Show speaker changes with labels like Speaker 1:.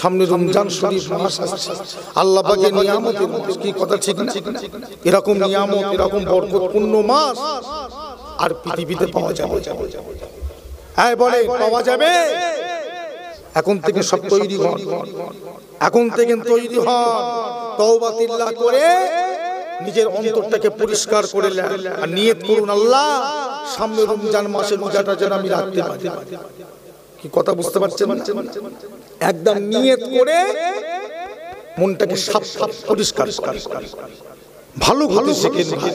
Speaker 1: সামনে রমজান
Speaker 2: শরীফ মাস আসছে আল্লাহ পাকের নিয়ামত কি কথা ঠিক না এরকম নিয়ামত এরকম বরকতপূর্ণ মাস আর পৃথিবীতে পাওয়া যাবে হ্যাঁ বলে হ্যাঁ, পাওয়া যাবে এখন থেকে সব তৈরি হন এখন থেকে তৈরি হন তওবাতিল্লাহ করে নিজের অন্তরটাকে পরিষ্কার করে নেন আর নিয়ত করুন আল্লাহ সামনে রমজান মাসে রোজাটা যেন আমি রাখতে পারি কি কথা বুঝতে পারছেন একদম নিয়ত করে মনটাকে সাফ সাফ পরিষ্কার
Speaker 3: ভালো ভালো শিখে